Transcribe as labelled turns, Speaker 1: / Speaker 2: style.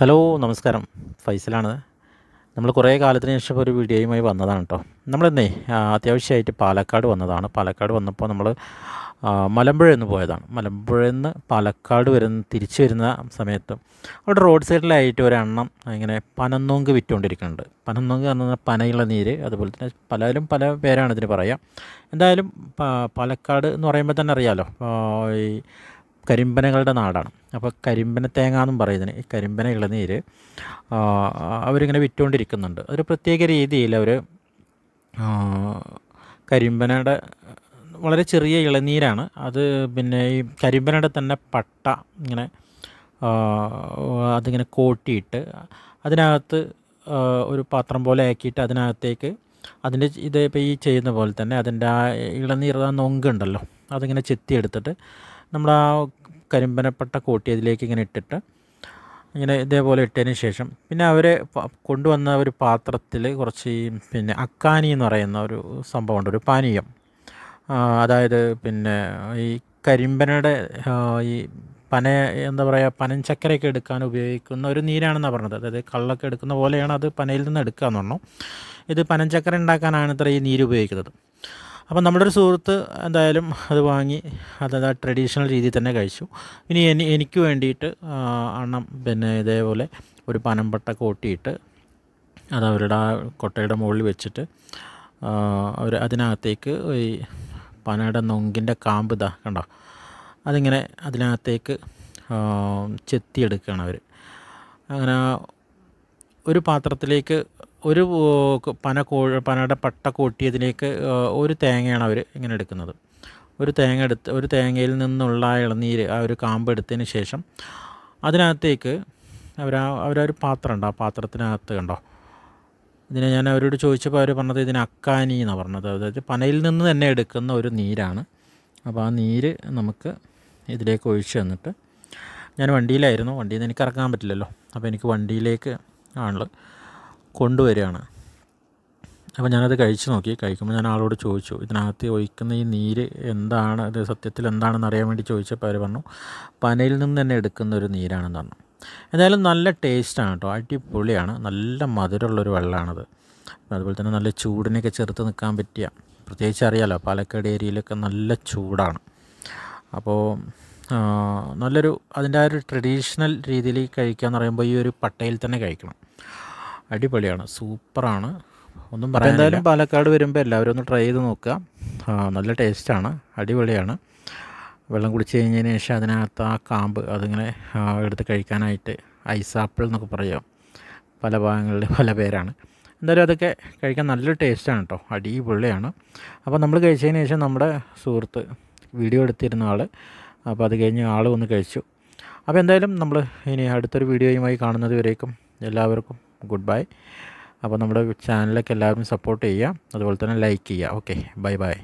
Speaker 1: hello നമസ്കാരം ഫൈസലാണ് നമ്മൾ കുറേ കാലത്തിന് ശേഷം ഒരു വീഡിയോയുമായി വന്നതാണ് കേട്ടോ നമ്മളെന്നേ അത്യാവശ്യമായിട്ട് പാലക്കാട് വന്നതാണ് പാലക്കാട് വന്നപ്പോൾ നമ്മൾ മലമ്പുഴയിൽ എന്ന് പോയതാണ് മലമ്പുഴയിൽ നിന്ന് പാലക്കാട് വരുന്ന തിരിച്ചു വരുന്ന സമയത്ത് അവിടെ റോഡ് സൈഡിലായിട്ട് ഒരെണ്ണം ഇങ്ങനെ പനന്നോങ്ക് വിറ്റുകൊണ്ടിരിക്കുന്നുണ്ട് പനന്നോങ്ക് എന്ന് പറഞ്ഞാൽ പനയുള്ള നീര് അതുപോലെ തന്നെ പലരും പല പേരാണ് ഇതിന് പറയുക എന്തായാലും പാലക്കാട് എന്ന് പറയുമ്പോൾ തന്നെ അറിയാമല്ലോ ഈ കരിമ്പനകളുടെ നാടാണ് അപ്പോൾ കരിമ്പന തേങ്ങ എന്നും പറയുന്നതിന് ഈ കരിമ്പന ഇളനീര് അവരിങ്ങനെ വിറ്റുകൊണ്ടിരിക്കുന്നുണ്ട് ഒരു പ്രത്യേക രീതിയിൽ അവർ കരിമ്പനയുടെ വളരെ ചെറിയ ഇളനീരാണ് അത് പിന്നെ ഈ കരിമ്പനയുടെ തന്നെ പട്ട ഇങ്ങനെ അതിങ്ങനെ കോട്ടിയിട്ട് അതിനകത്ത് ഒരു പാത്രം പോലെ ആക്കിയിട്ട് അതിനകത്തേക്ക് അതിൻ്റെ ഇത് ഇപ്പോൾ ഈ ചെയ്യുന്ന പോലെ തന്നെ അതിൻ്റെ ആ ഇളനീർ ആ നൊങ്കുണ്ടല്ലോ അതിങ്ങനെ ചെത്തിയെടുത്തിട്ട് നമ്മൾ ആ കരിമ്പനപ്പെട്ട കോട്ടി അതിലേക്ക് ഇങ്ങനെ ഇട്ടിട്ട് ഇങ്ങനെ ഇതേപോലെ ഇട്ടതിന് ശേഷം പിന്നെ അവരെ കൊണ്ടുവന്ന ഒരു പാത്രത്തിൽ കുറച്ച് പിന്നെ അക്കാനി എന്ന് പറയുന്ന ഒരു സംഭവമുണ്ട് ഒരു പാനീയം അതായത് പിന്നെ ഈ കരിമ്പനയുടെ ഈ പന എന്താ പറയുക പനഞ്ചക്കരയൊക്കെ എടുക്കാൻ ഉപയോഗിക്കുന്ന ഒരു നീരാണെന്നാണ് പറഞ്ഞത് അതായത് കള്ളൊക്കെ എടുക്കുന്ന പോലെയാണ് അത് പനയിൽ നിന്ന് എടുക്കുക എന്ന് പറഞ്ഞു ഇത് പനഞ്ചക്കര ഉണ്ടാക്കാനാണ് ഇത്ര ഈ നീര് ഉപയോഗിക്കുന്നത് അപ്പം നമ്മുടെ ഒരു സുഹൃത്ത് എന്തായാലും അത് വാങ്ങി അതായത് ആ ട്രഡീഷണൽ രീതിയിൽ തന്നെ കഴിച്ചു ഇനി എനി എനിക്ക് വേണ്ടിയിട്ട് അണ്ണം പിന്നെ ഇതേപോലെ ഒരു പനമ്പട്ട കൂട്ടിയിട്ട് അത് അവരുടെ ആ കൊട്ടയുടെ മുകളിൽ വെച്ചിട്ട് അവർ അതിനകത്തേക്ക് ഈ പനയുടെ നൊങ്കിൻ്റെ കാമ്പ് ഇതാ കണ്ടോ അതിങ്ങനെ അതിനകത്തേക്ക് ചെത്തിയെടുക്കുകയാണ് അവർ അങ്ങനെ ഒരു പാത്രത്തിലേക്ക് ഒരു പന കോ പനയുടെ പട്ട കൂട്ടിയതിലേക്ക് ഒരു തേങ്ങയാണ് അവർ ഇങ്ങനെ എടുക്കുന്നത് ഒരു തേങ്ങ എടുത്ത് ഒരു തേങ്ങയിൽ നിന്നുള്ള ഇളനീര് ആ ഒരു കാമ്പ് എടുത്തതിന് ശേഷം അതിനകത്തേക്ക് അവർ ആ പാത്രം പാത്രമുണ്ട് ആ പാത്രത്തിനകത്ത് കണ്ടോ ഇതിനെ ഞാൻ അവരോട് ചോദിച്ചപ്പോൾ അവർ പറഞ്ഞത് ഇതിന് അക്കാനി എന്നാണ് പറഞ്ഞത് അതായത് പനയിൽ നിന്ന് തന്നെ എടുക്കുന്ന ഒരു നീരാണ് അപ്പോൾ ആ നീര് നമുക്ക് ഇതിലേക്ക് ഒഴിച്ചു തന്നിട്ട് ഞാൻ വണ്ടിയിലായിരുന്നു വണ്ടിയിൽ നിന്ന് എനിക്ക് ഇറക്കാൻ പറ്റില്ലല്ലോ അപ്പോൾ എനിക്ക് വണ്ടിയിലേക്ക് ആണല്ലോ കൊണ്ടുവരികയാണ് അപ്പോൾ ഞാനത് കഴിച്ചു നോക്കി കഴിക്കുമ്പോൾ ഞാൻ ആളോട് ചോദിച്ചു ഇതിനകത്ത് ഒഴിക്കുന്ന ഈ നീര് എന്താണ് അത് സത്യത്തിൽ എന്താണെന്ന് അറിയാൻ വേണ്ടി ചോദിച്ചപ്പോൾ അവർ പറഞ്ഞു പനയിൽ നിന്ന് തന്നെ എടുക്കുന്ന ഒരു നീരാണെന്ന് പറഞ്ഞു എന്തായാലും നല്ല ടേസ്റ്റാണ് കേട്ടോ അടിപൊളിയാണ് നല്ല മധുരമുള്ളൊരു വെള്ളമാണത് അതുപോലെ തന്നെ നല്ല ചൂടിനൊക്കെ ചെറുത്ത് നിൽക്കാൻ പറ്റിയ പ്രത്യേകിച്ച് അറിയാലോ പാലക്കാട് ഏരിയയിലൊക്കെ നല്ല ചൂടാണ് അപ്പോൾ നല്ലൊരു അതിൻ്റെ ആ ഒരു ട്രഡീഷണൽ രീതിയിൽ കഴിക്കുക എന്ന് പറയുമ്പോൾ ഈ ഒരു പട്ടയിൽ തന്നെ കഴിക്കണം അടിപൊളിയാണ് സൂപ്പറാണ് ഒന്നും പറയാം എന്തായാലും പാലക്കാട് വരുമ്പോൾ എല്ലാവരും ഒന്ന് ട്രൈ ചെയ്ത് നോക്കുക നല്ല ടേസ്റ്റാണ് അടിപൊളിയാണ് വെള്ളം കുടിച്ച് കഴിഞ്ഞതിന് ശേഷം അതിനകത്ത് ആ കാമ്പ് അതിങ്ങനെ എടുത്ത് കഴിക്കാനായിട്ട് ഐസാപ്പിൾ എന്നൊക്കെ പറയാം പല ഭാഗങ്ങളിൽ പല പേരാണ് എന്തായാലും അതൊക്കെ കഴിക്കാൻ നല്ല ടേസ്റ്റാണ് കേട്ടോ അടിപൊളിയാണ് അപ്പോൾ നമ്മൾ കഴിച്ചതിന് ശേഷം നമ്മുടെ സുഹൃത്ത് വീഡിയോ എടുത്തിരുന്ന ആൾ അപ്പോൾ അത് കഴിഞ്ഞ് ആൾ ഒന്ന് കഴിച്ചു അപ്പോൾ എന്തായാലും നമ്മൾ ഇനി അടുത്തൊരു വീഡിയോയുമായി കാണുന്നത് വരേക്കും എല്ലാവർക്കും ഗുഡ് ബൈ അപ്പോൾ നമ്മുടെ ചാനലൊക്കെ എല്ലാവരും സപ്പോർട്ട് ചെയ്യുക അതുപോലെ തന്നെ ലൈക്ക് ചെയ്യുക ഓക്കെ ബൈ ബൈ